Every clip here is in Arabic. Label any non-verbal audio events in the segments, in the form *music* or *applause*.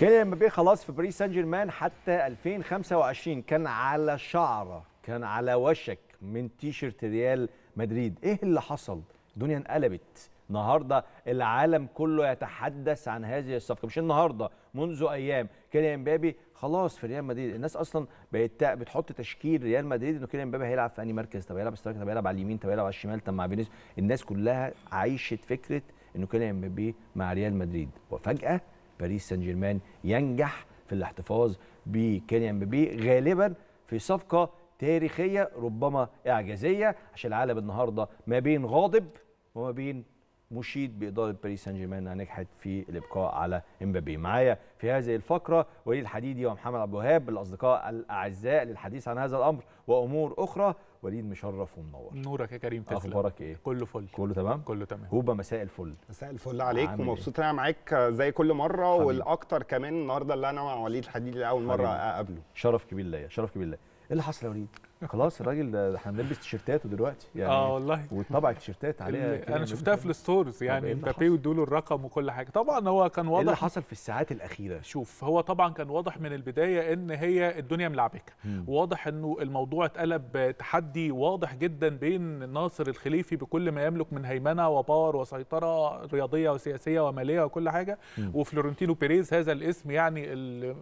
كيليان مبابي خلاص في باريس سان جيرمان حتى 2025 كان على شعره كان على وشك من تيشيرت ريال مدريد ايه اللي حصل الدنيا انقلبت النهارده العالم كله يتحدث عن هذه الصفقه مش النهارده منذ ايام كيليان مبابي خلاص في ريال مدريد الناس اصلا بقت بتحط تشكيل ريال مدريد انه كيليان مبابي هيلعب في انهي مركز طب هيلعب سترايكر طب هيلعب على اليمين طب هيلعب على الشمال طب مع فينيسيوس الناس كلها عايشه فكره انه كيليان مبابي مع ريال مدريد وفجاه باريس سان جيرمان ينجح في الاحتفاظ بكيليان مبابي غالبا في صفقه تاريخيه ربما اعجازيه عشان العالم النهارده ما بين غاضب وما بين مشيد باداره باريس سان جيرمان انها نجحت في الابقاء على امبابي معايا في هذه الفقره وليد الحديدي ومحمد عبد الوهاب الاصدقاء الاعزاء للحديث عن هذا الامر وامور اخرى وليد مشرف ومنور نورك يا كريم تسلم اخبارك ايه كله فل كله تمام كله تمام هوبا مساء الفل مساء الفل عليك ومبسوط إيه؟ انا معاك زي كل مره حبيب. والاكتر كمان النهارده اللي انا مع وليد الحديدي لاول مره اقابله شرف كبير ليا شرف كبير ليا ايه اللي حصل يا وليد خلاص الراجل احنا بنلبس تيشيرتاته دلوقتي يعني اه والله وطبع التيشيرتات *laughs* عليها انا شفتها في الستورز يعني إيه مبابي وادوا له الرقم وكل حاجه طبعا هو كان إيه واضح اللي حصل في الساعات الاخيره شوف هو طبعا كان واضح من البدايه ان هي الدنيا ملعبكه واضح انه الموضوع اتقلب تحدي واضح جدا بين ناصر الخليفي بكل ما يملك من هيمنه وباور وسيطره رياضيه وسياسيه وماليه وكل حاجه وفلورنتينو بيريز هذا الاسم يعني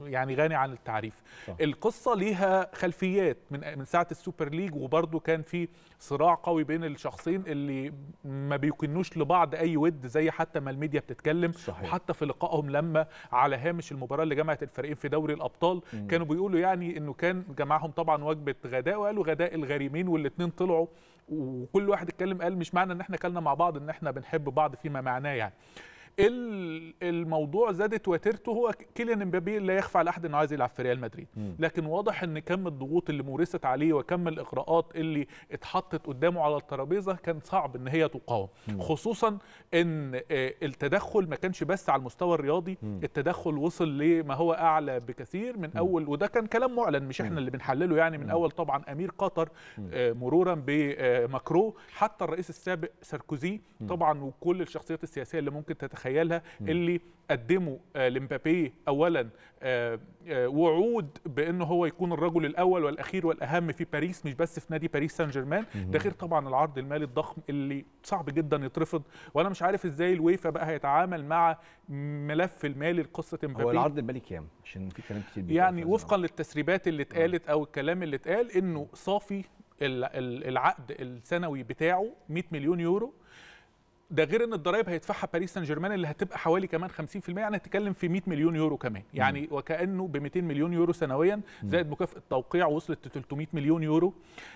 يعني غني عن التعريف صح. القصه ليها خلفيات من من ساعه السوبر ليج وبرده كان في صراع قوي بين الشخصين اللي ما بيكنوش لبعض اي ود زي حتى ما الميديا بتتكلم صحيح. وحتى في لقائهم لما على هامش المباراه اللي جمعت الفريقين في دوري الابطال مم. كانوا بيقولوا يعني انه كان جمعهم طبعا وجبه غداء وقالوا غداء الغريمين والاثنين طلعوا وكل واحد اتكلم قال مش معنى ان احنا كلنا مع بعض ان احنا بنحب بعض فيما معناه يعني الموضوع زادت وتيرته هو كيليان امبابي لا يخفى على احد انه عايز يلعب في ريال مدريد لكن واضح ان كم الضغوط اللي مورست عليه وكم الاغراءات اللي اتحطت قدامه على الترابيزه كان صعب ان هي تقاوم خصوصا ان آه، التدخل ما كانش بس على المستوى الرياضي التدخل وصل لما هو اعلى بكثير من اول وده كان كلام معلن مش احنا اللي بنحلله يعني من اول طبعا امير قطر آه، مرورا بماكرو آه، حتى الرئيس السابق ساركوزي طبعا وكل الشخصيات السياسيه اللي ممكن تتخيل تتخيلها اللي قدموا آه، لمبابي اولا آه، آه، وعود بانه هو يكون الرجل الاول والاخير والاهم في باريس مش بس في نادي باريس سان جيرمان ده غير طبعا العرض المالي الضخم اللي صعب جدا يترفض وانا مش عارف ازاي الويفا بقى هيتعامل مع ملف المالي لقصه مبابي هو العرض المالي كام عشان في كلام كتير يعني وفقا للتسريبات اللي اتقالت او الكلام اللي اتقال انه صافي العقد السنوي بتاعه 100 مليون يورو ده غير ان الضرائب هيدفعها باريس سان جيرمان اللي هتبقى حوالي كمان 50% يعني هتتكلم في 100 مليون يورو كمان يعني مم. وكانه ب 200 مليون يورو سنويا زائد مكافاه توقيع وصلت ل 300 مليون يورو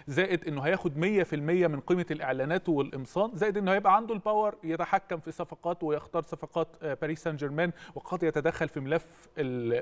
زائد انه هياخد 100% من قيمه الاعلانات والامصان زائد انه هيبقى عنده الباور يتحكم في صفقات ويختار صفقات باريس سان جيرمان وقد يتدخل في ملف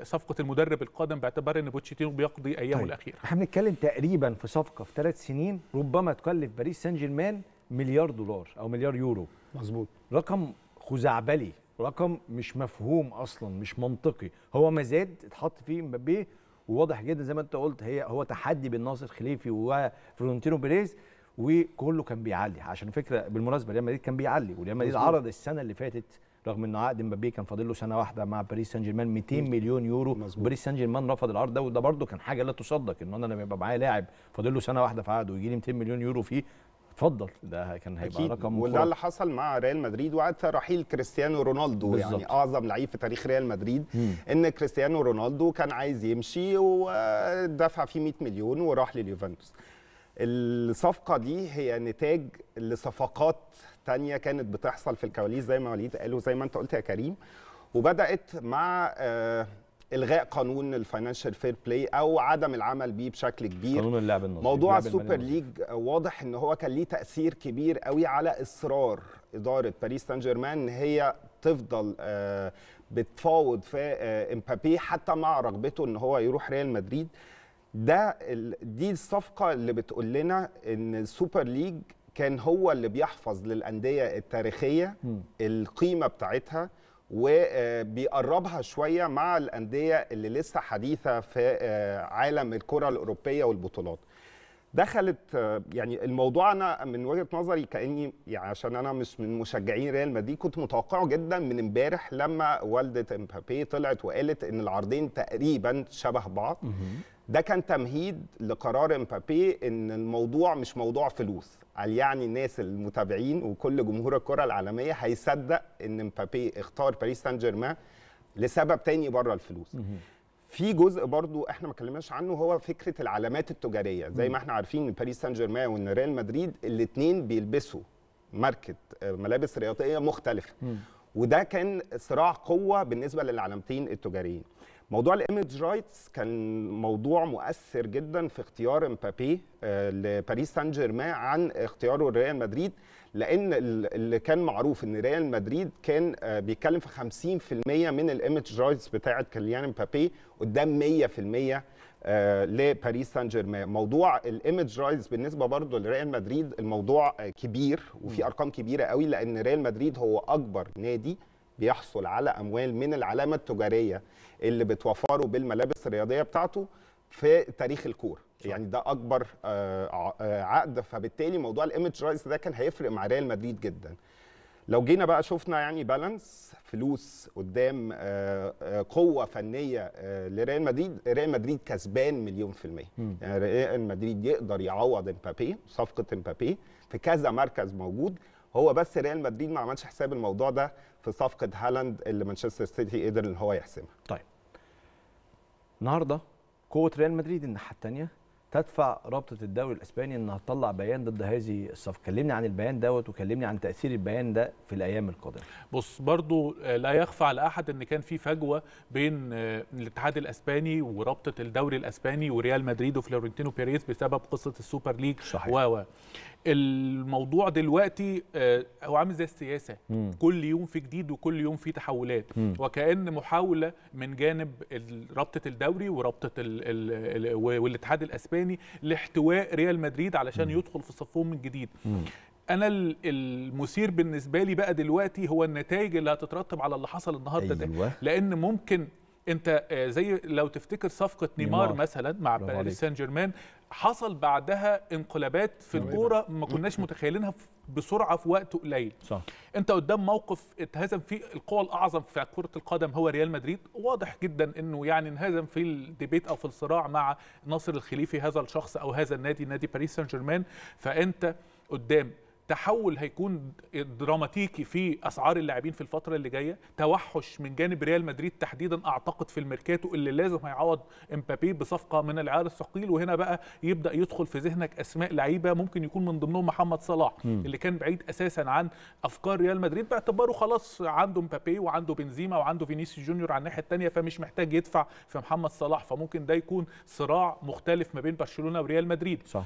صفقه المدرب القادم باعتبار ان بوتشيتينو بيقضي ايامه طيب. الاخيره احنا بنتكلم تقريبا في صفقه في ثلاث سنين ربما تكلف باريس سان جيرمان مليار دولار او مليار يورو مظبوط رقم خزعبلي رقم مش مفهوم اصلا مش منطقي هو مزاد اتحط فيه مبابي وواضح جدا زي ما انت قلت هي هو تحدي بين ناصر خليفي وفلورنتينو بيريز وكله كان بيعلي عشان فكره بالمناسبه ريال مدريد كان بيعلي وريال مدريد عرض السنه اللي فاتت رغم ان عقد مبابي كان فاضل له سنه واحده مع باريس سان جيرمان 200 مليون يورو باريس سان جيرمان رفض العرض ده وده برده كان حاجه لا تصدق ان انا لما يبقى معايا لاعب فاضل له سنه واحده في عقده ويجي لي 200 مليون يورو فيه اتفضل ده كان هيبقى أكيد. رقم وده اللي حصل مع ريال مدريد وقت رحيل كريستيانو رونالدو بالزبط. يعني اعظم لعيب في تاريخ ريال مدريد مم. ان كريستيانو رونالدو كان عايز يمشي ودفع فيه 100 مليون وراح لليوفنتوس الصفقه دي هي نتاج لصفقات تانية كانت بتحصل في الكواليس زي ما وليد قال وزي ما انت قلت يا كريم وبدات مع آه الغاء قانون الفاينانشال فير بلاي او عدم العمل بيه بشكل كبير قانون اللعب النظري موضوع السوبر ليج واضح ان هو كان ليه تاثير كبير قوي على اصرار اداره باريس سان جيرمان ان هي تفضل آه، بتفاوض في آه، امبابي حتى مع رغبته ان هو يروح ريال مدريد ده دي الصفقه اللي بتقول لنا ان السوبر ليج كان هو اللي بيحفظ للانديه التاريخيه القيمه بتاعتها وبيقربها شويه مع الانديه اللي لسه حديثه في آه، عالم الكره الاوروبيه والبطولات دخلت آه، يعني الموضوع انا من وجهه نظري كاني يعني عشان انا مش من مشجعين ريال مدريد كنت متوقعه جدا من امبارح لما والده امبابي طلعت وقالت ان العرضين تقريبا شبه بعض ده كان تمهيد لقرار امبابي ان الموضوع مش موضوع فلوس قال يعني الناس المتابعين وكل جمهور الكره العالميه هيصدق ان امبابي اختار باريس سان جيرمان لسبب تاني بره الفلوس في جزء برضو احنا ما اتكلمناش عنه هو فكره العلامات التجاريه زي ما احنا عارفين ان باريس سان جيرمان وان ريال مدريد الاثنين بيلبسوا ماركه آه، ملابس رياضيه مختلفه وده كان صراع قوه بالنسبه للعلامتين التجاريين موضوع الايمج رايتس كان موضوع مؤثر جدا في اختيار امبابي آه، لباريس سان جيرمان عن اختياره لريال مدريد لان اللي كان معروف ان ريال مدريد كان آه، بيتكلم في 50% من الايمج رايتس بتاعه كيليان امبابي قدام 100% آه، لباريس سان جيرمان موضوع الايمج رايز بالنسبه برضه لريال مدريد الموضوع كبير وفي ارقام كبيره قوي لان ريال مدريد هو اكبر نادي بيحصل على اموال من العلامه التجاريه اللي بتوفره بالملابس الرياضيه بتاعته في تاريخ الكوره يعني ده اكبر آه، آه، عقد فبالتالي موضوع الايمج رايس ده كان هيفرق مع ريال مدريد جدا لو جينا بقى شفنا يعني بالانس فلوس قدام آه، قوه فنيه لريال مدريد ريال مدريد كسبان مليون في الميه يعني ريال مدريد يقدر يعوض امبابي صفقه امبابي في كذا مركز موجود هو بس ريال مدريد ما عملش حساب الموضوع ده في صفقه هالاند اللي مانشستر سيتي قدر ان هو يحسمها طيب النهارده قوه ريال مدريد الناحيه الثانيه تدفع رابطه الدوري الاسباني انها تطلع بيان ضد هذه الصفقه كلمني عن البيان دوت وكلمني عن تاثير البيان ده في الايام القادمه بص برضو لا يخفى على احد ان كان في فجوه بين آه، الاتحاد الاسباني ورابطه الدوري الاسباني وريال مدريد وفلورنتينو بيريز بسبب قصه السوبر ليج صحيح. و الموضوع دلوقتي آه، هو عامل زي السياسه مم. كل يوم في جديد وكل يوم في تحولات مم. وكان محاوله من جانب رابطه الدوري ورابطه الـ الـ الـ والاتحاد الاسباني لاحتواء ريال مدريد علشان مم. يدخل في صفهم من جديد مم. انا المثير بالنسبه لي بقى دلوقتي هو النتائج اللي هتترتب على اللي حصل النهارده أيوة. ده لان ممكن انت آه، زي لو تفتكر صفقه نيمار, نيمار. مثلا مع باريس سان جيرمان حصل بعدها انقلابات في الكوره ما كناش متخيلينها بسرعه في وقت قليل صح انت قدام موقف اتهزم فيه القوى الاعظم في كره القدم هو ريال مدريد واضح جدا انه يعني انهزم في الديبيت او في الصراع مع ناصر الخليفي هذا الشخص او هذا النادي نادي باريس سان جيرمان فانت قدام تحول هيكون دراماتيكي في اسعار اللاعبين في الفتره اللي جايه توحش من جانب ريال مدريد تحديدا اعتقد في الميركاتو اللي لازم هيعوض امبابي بصفقه من العيار الثقيل وهنا بقى يبدا يدخل في ذهنك اسماء لعيبه ممكن يكون من ضمنهم محمد صلاح م. اللي كان بعيد اساسا عن افكار ريال مدريد باعتباره خلاص عنده امبابي وعنده بنزيما وعنده فينيسيوس جونيور على الناحيه الثانيه فمش محتاج يدفع في محمد صلاح فممكن ده يكون صراع مختلف ما بين برشلونه وريال مدريد صح.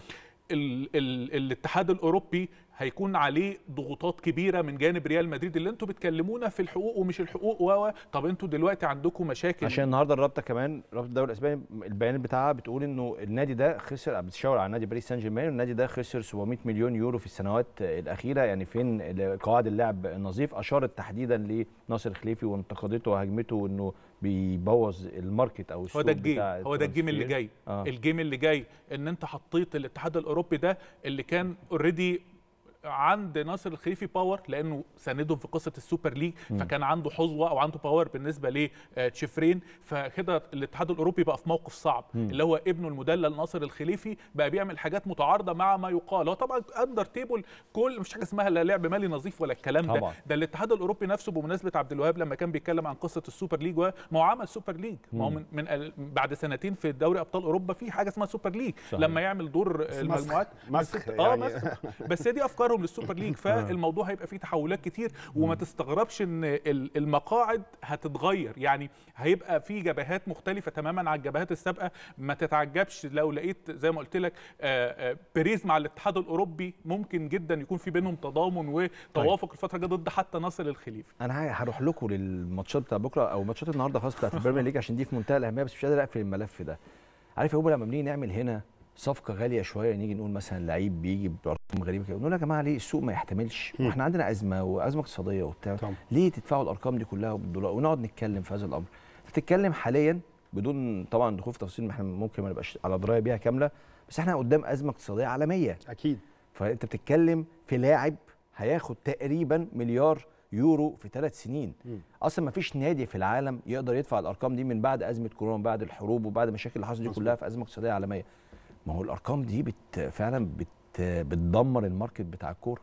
ال ال الاتحاد الاوروبي هيكون عليه ضغوطات كبيره من جانب ريال مدريد اللي انتوا بتكلمونا في الحقوق ومش الحقوق و طب انتوا دلوقتي عندكم مشاكل عشان النهارده الرابطه كمان رابطه الدوري الاسباني البيان بتاعها بتقول انه النادي ده خسر بتشاور على نادي باريس سان جيرمان النادي ده خسر 700 مليون يورو في السنوات الاخيره يعني فين قواعد اللعب النظيف اشارت تحديدا لناصر خليفي وانتقادته وهجمته انه بيبوظ الماركت او السوق هو ده الجيم هو ده الجيم اللي جاي آه. الجيم اللي جاي ان انت حطيت الاتحاد الاوروبي ده اللي كان اوريدي عند ناصر الخليفي باور لانه ساندهم في قصه السوبر ليج فكان عنده حظوه او عنده باور بالنسبه لتشفرين آه، فكده الاتحاد الاوروبي بقى في موقف صعب مم. اللي هو ابنه المدلل ناصر الخليفي بقى بيعمل حاجات متعارضه مع ما يقال هو طبعا اندر تيبل كل مش حاجه اسمها لا لعب مالي نظيف ولا الكلام ده طبعا. ده الاتحاد الاوروبي نفسه بمناسبه عبد الوهاب لما كان بيتكلم عن قصه السوبر ليج ما هو عمل سوبر ليج ما هو من, من بعد سنتين في دوري ابطال اوروبا في حاجه اسمها سوبر ليج صحيح. لما يعمل دور المجموعات اه يعني. *laughs* بس دي افكار تاهلهم للسوبر ليج *laughs* آه. فالموضوع هيبقى فيه تحولات كتير وما تستغربش ان المقاعد هتتغير يعني هيبقى فيه جبهات مختلفه تماما عن الجبهات السابقه ما تتعجبش لو لقيت زي ما قلت لك آه، آه، بريز مع الاتحاد الاوروبي ممكن جدا يكون في بينهم تضامن وتوافق طيب. الفتره الجايه ضد حتى ناصر الخليفي انا هروح لكم للماتشات بتاع بكره او ماتشات النهارده خلاص بتاعت البريمير ليج عشان دي في منتهى الاهميه بس مش قادر اقفل الملف ده عارف يا هوبا لما بنيجي نعمل هنا صفقه غاليه شويه نيجي نقول مثلا لعيب بيجي بارقام غريبه كده نقول يا جماعه ليه السوق ما يحتملش واحنا عندنا ازمه وازمه اقتصاديه وبتاع طبعا. ليه تدفعوا الارقام دي كلها بالدولار ونقعد نتكلم في هذا الامر بتتكلم حاليا بدون طبعا دخول في تفاصيل احنا ممكن ما نبقاش على درايه بيها كامله بس احنا قدام ازمه اقتصاديه عالميه اكيد فانت بتتكلم في لاعب هياخد تقريبا مليار يورو في ثلاث سنين م. اصلا ما فيش نادي في العالم يقدر يدفع الارقام دي من بعد ازمه كورونا بعد الحروب وبعد المشاكل اللي حصلت دي كلها في ازمه اقتصاديه عالميه ما هو الارقام دي بت فعلا بت بتدمر الماركت بتاع الكوره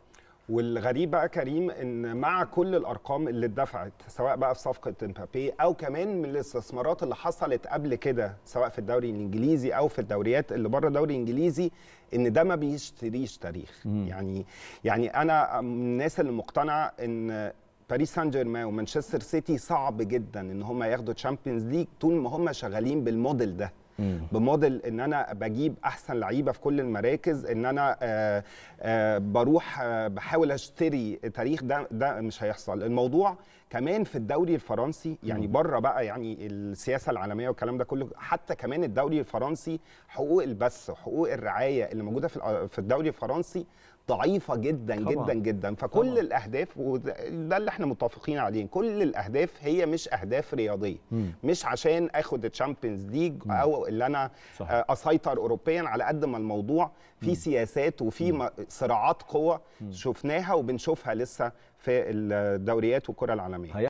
والغريب بقى كريم ان مع كل الارقام اللي اتدفعت سواء بقى في صفقه امبابي او كمان من الاستثمارات اللي حصلت قبل كده سواء في الدوري الانجليزي او في الدوريات اللي بره الدوري الانجليزي ان ده ما بيشتريش تاريخ مم. يعني يعني انا من الناس اللي مقتنعه ان باريس سان جيرمان ومانشستر سيتي صعب جدا ان هم ياخدوا تشامبيونز ليج طول ما هم شغالين بالموديل ده بموديل ان انا بجيب احسن لعيبه في كل المراكز ان انا آآ آه، آآ آه، بروح آآ آه، بحاول اشتري تاريخ ده ده مش هيحصل الموضوع كمان في الدوري الفرنسي يعني بره بقى يعني السياسه العالميه والكلام ده كله حتى كمان الدوري الفرنسي حقوق البث وحقوق الرعايه اللي موجوده في في الدوري الفرنسي ضعيفه جدا طبعا. جدا جدا فكل طبعا. الاهداف وده اللي احنا متفقين عليه كل الاهداف هي مش اهداف رياضيه مم. مش عشان اخد الشامبيونز ليج او اللي انا صح. آه، اسيطر اوروبيا على قد ما الموضوع في سياسات وفي صراعات قوه شفناها وبنشوفها لسه في الدوريات والكره العالميه